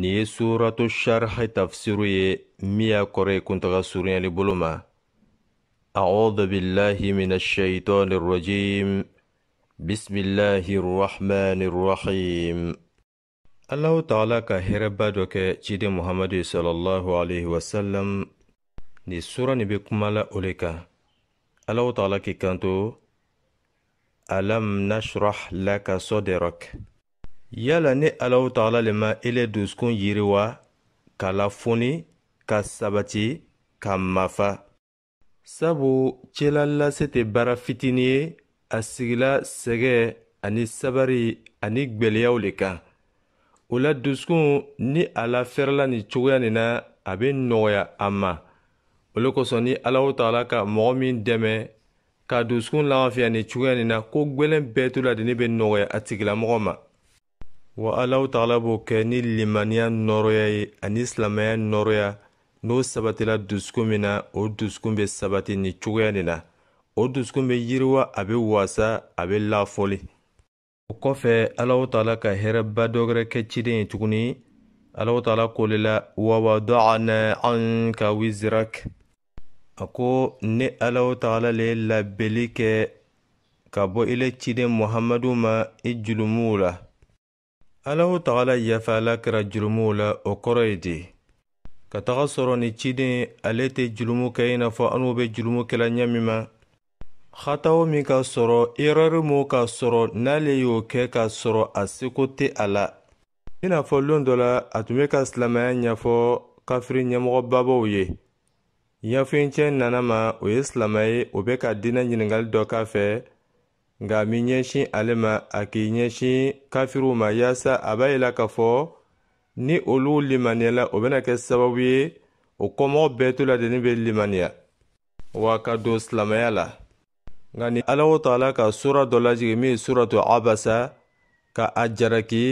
nin ye suratu sharhi tafsiru ye min y'a kɔrɔ ye kuntaga surunyali bolo ma أعوذ بالله من الشيطان الرجيم بسم الله الرحمن الرحيم الله تعالى كهرب بدوك جد محمد صلى الله عليه وسلم ni sura nin be kuma la o le kan alahu taala k'i kanto alam nashrah laka sodrak yala ni alahu taala le ma i le dusukun yiriwa ka lafuni ka sabati ka mafa sabu cɛlalase tɛ baara fitini ye a sigila sɛgɛ ani sabari ani gwɛlɛyaw le kan o la dusukun ni a la fɛrɛla cogoya nin na a be nɔgɔya a ma o le kosɔn ni alahu taala ka mɔgɔ min dɛmɛ ka dusukun lafiya nin cogoya nin na ko gwɛlɛn bɛɛ to la de ne be nɔgɔya a tigilamɔgɔ ma wa alaw tagala b'o kɛ ni limaniya nɔɔrɔya ye ani silamaya nɔɔrɔya n'o sabatila dusukun min na o dusukun bɛ sabati nin cogoya nin na o dusukun bɛ yiriwa a bɛ wasa a bɛ lafɔli o kɔfɛ alaw tagala ka hɛrɛba dɔ ciden ye tuguni alaw ta'ala ko le wawadana an ka wizirak a ko ne alaw tagala le labɛnli kɛ ka bɔ ile ciden muhamadu ma i julumu la alahu tagala yafa ala kɛra jurumuw la o kɔrɔ ye di ka taga sɔrɔ ni ciden ale tɛ jurumu kɛ i n'a fɔ an'u be jurumu kɛla ɲɛ min ma hatawo min ka sɔrɔ erɛri m'o ka sɔrɔ n'ale y'o kɛ k'a sɔrɔ a seko tɛ a la i n'a fɔ loon dɔ la a tun be ka silamaya ɲɛfɔ kafiri ɲɛmɔgɔbabaw ye ɲɛfincɛ nana ma o ye silama ye o be ka diinɛ ɲiningali dɔ k'a fɛ nka a bɛ ɲɛsin ale ma a k'i ɲɛsin kafiriw ma yaasa a b'a yira k'a fɔ ni olu limaniyala o bɛna kɛ sababu ye o kɔmɔgɔw bɛɛ to ladenni bɛ limaniya wa ka don silamɛya la nka ni ala o taala ka sura dɔ lajigin min ye suratu abasa ka a jaraki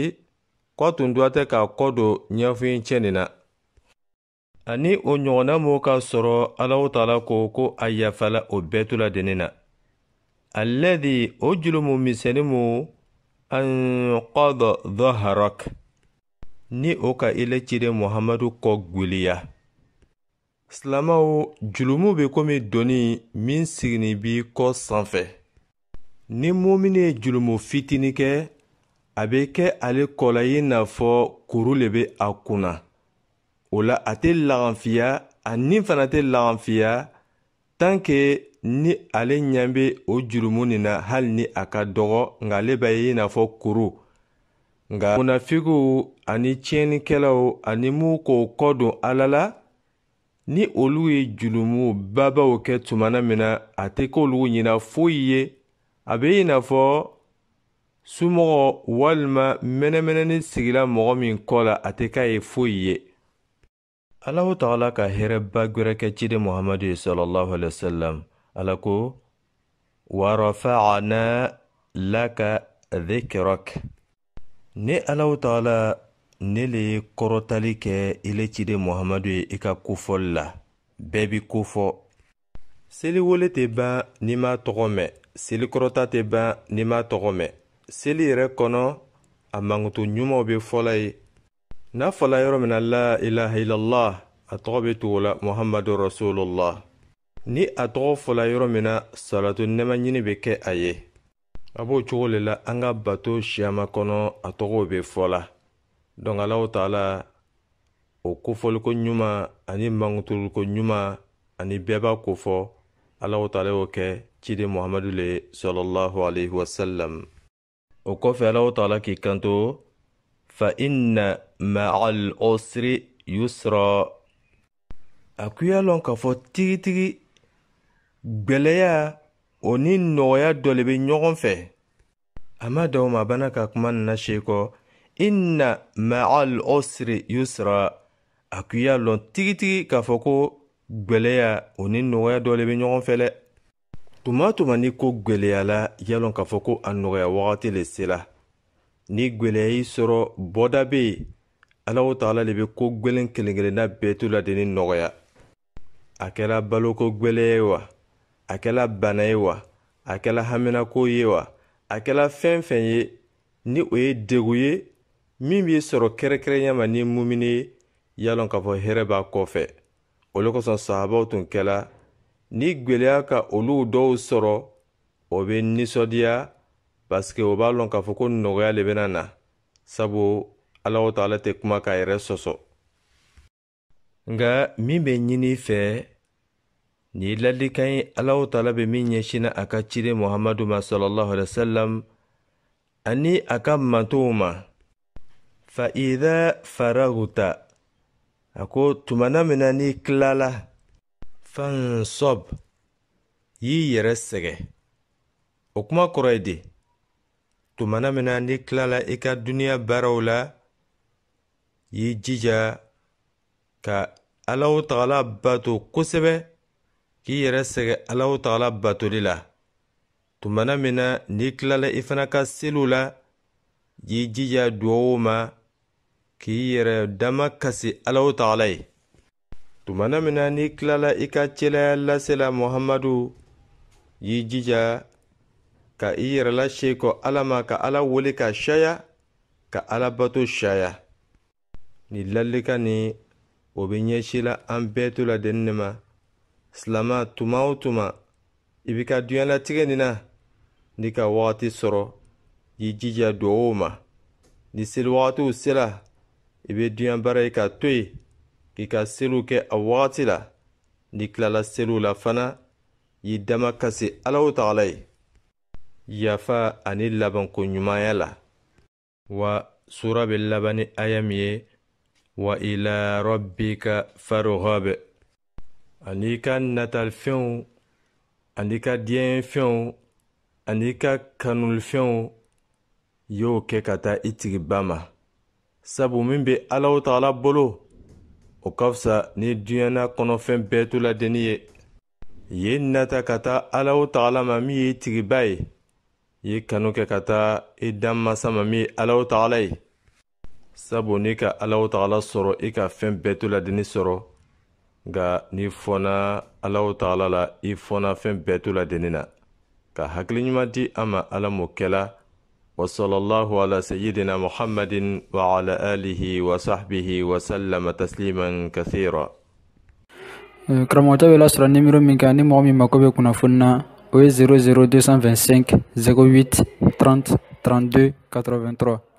kɔ tun dowa tɛ k'a kɔ don ɲɛfɔyicɛ nin na ani o ɲɔgɔnna m'o ka sɔrɔ ala o taala ko ko a yafala o bɛɛ to ladenni na alladhi o jurumu misɛnnimu an qada dhaharak ni o ka i la cire muhamadu kɔ gwiliya silamaw julumu be komi doni min sigini b'i kɔ sanfɛ ni mumini ye julumu fitini kɛ a be kɛ ale kɔ la i n'a fɔ kuru le be a kunna o la a tɛ laganfiya a nin fana tɛ laganfiya tan ke ni ale ɲɛ bɛ o jurumu nin na hali ni a ka dɔgɔ nka ale bɛ ye i n'a fɔ kuru nka munafigiw ani tiɲɛnikɛlaw ani mun k'o kɔ don ala la ni olu ye jurumu babaw kɛ tumana min na a tɛ k'olu ɲina foyi ye a bɛ i n'a fɔ sumɔgɔ walima mɛnɛmɛnɛni sigila mɔgɔ min kɔ la a tɛ k'a ye foyi ye alahu tagala ka hɛrɛba gwɛrɛ kɛ ciden muhamadu ye sallallahu alaihi wasallam alaku warafacna laka dhikrak ni alaw taala ne le ye kɔrɔtali kɛ i le ciden muhamadu ye i ka kofɔli la bɛɛ bi kofɔ seli wole tɛ ban n'i m'a tɔgɔ mɛn seli kɔrɔta tɛ ban n'i m'a tɔgɔ mɛn seli yɛrɛ kɔnɔ a mankuto ɲumanw be fɔla ye n'a fɔla yɔrɔ min na la ilaha illallah a tɔgɔ be tugu la muhamadu rasulullah ni a tɔgɔ fɔla yɔrɔ min na salatu nɛma ɲini be kɛ a ye a b'o cogo le la an ka bato siyaman kɔnɔ a tɔgɔw be fɔla dɔnk alaw taala o kofɔliko ɲuman ani mankuturuliko ɲuman ani bɛɛ b'a kofɔ alaw taala y'o kɛ ciden muhamadu le salalahu alaihi wasalam o kɔfɛ alaw taala k'i kanto fa inna maal osri yusra a kuya lɔn k'a fɔ tigitigi gwɛlɛya o ni nɔgɔya dɔ le be ɲɔgɔn fɛ a ma daw ma bana ka kuma nana see kɔ inna maal osri yusra a k'i y'a lɔn tigitigi k'a fɔ ko gwɛlɛya o ni nɔgɔya dɔ le be ɲɔgɔn fɛ dɛ tuma tuma ni ko gwɛlɛyala yalɔn k'a fɔ ko a nɔgɔya wagati le sela ni gwɛlɛya y'i sɔrɔ bɔda be yen alaw tagala le be ko gwɛlen kelen kelenna bɛɛ to la de ni nɔgɔya a kɛra baloko gwɛlɛya ye wa a kɛla bana ye wa a kɛla haminako ye wa a kɛla fɛn fɛn ye ni o ye degu ye min b'i sɔrɔ kɛrɛnkɛrɛnya ma ni mumini ye yalɔn k'a fɔ hɛrɛ b'a kɔfɛ olu kosɔn sahabaw tun kɛla ni gwɛlɛya ka olu dɔw sɔrɔ o bɛ nisɔndiya paseke o b'a lɔn k'a fɔ ko nɔgɔya le bɛna na sabu ala ta ala tɛ kuma k'a yɛrɛ sɔsɔ nka min bɛ ɲini i fɛ ni ladilikan ye alaw tala be min ɲɛsinna a ka ciden muhamadu ma salallahu alai wasalam ani a ka mantow ma faida faraguta a ko tumana min na n'i kilala fansɔb y'i yɛrɛ sɛgɛ o kuma kɔrɔ ye de tumana min na n'i kilala i ka duniya baaraw la y'i jija ka alaw tagala bato kosɛbɛ k'i yɛrɛ sɛgɛ alaw tagala batoli la tumana min na n'i tilala i fana ka seliw la y'i jija duwawu ma k'i yɛrɛ dama kasi alaw tagala ye tumana min na n'i tilala i ka celaya lase la muhamadu y'i jija ka i yɛrɛ lase kɔ ala ma ka ala wele ka saya ka ala bato saya nin lalika nin o be ɲɛsi la an bɛɛ to ladenni ne ma silama tuma o tuma i bi ka duɲalatigɛ nin na n'i ka wagati sɔrɔ k'i jija duwawu ma ni seliwagatiw sela i be duɲa baara ye ka to yen k'i ka seliw kɛ a wagati la n'i kilala seliw la fana y'i dama kasi alaw tagala ye yafa ani labanko ɲumanya la wa sura be laban ni aya min ye wa ila rabbika farohabe ani ka natalifɛnw ani ka diɲɛfɛnw ani ka kanulifɛnw y'o kɛ ka taa i tigi ba ma sabu min bɛ alaw tagala bolo o ka fisa ni diɲɛna kɔnɔfɛn bɛɛ to ladenni ye yen nata ka taa alaw tagala ma min y'i tigiba ye i ye kanu kɛ ka taa i danmasa ma min ye alaw tagala ye sabu n'i ka alaw tagala sɔrɔ i ka fɛn bɛɛ to ladenni sɔrɔ ga n'i fɔna alaw tagala la i fɔna fɛn bɛɛ to ladenni na ka hakiliɲuman di an ma ala m'o kɛla وصلى الله على سيدنا محمد وعلى آله وصحبه وسلم تسليما كثيرا karamɔgɔcɛ bɛ lasɔrɔ nimero min kan ni mɔgɔ min mako bɛ kunnafoni na o 00225 08 30 32 83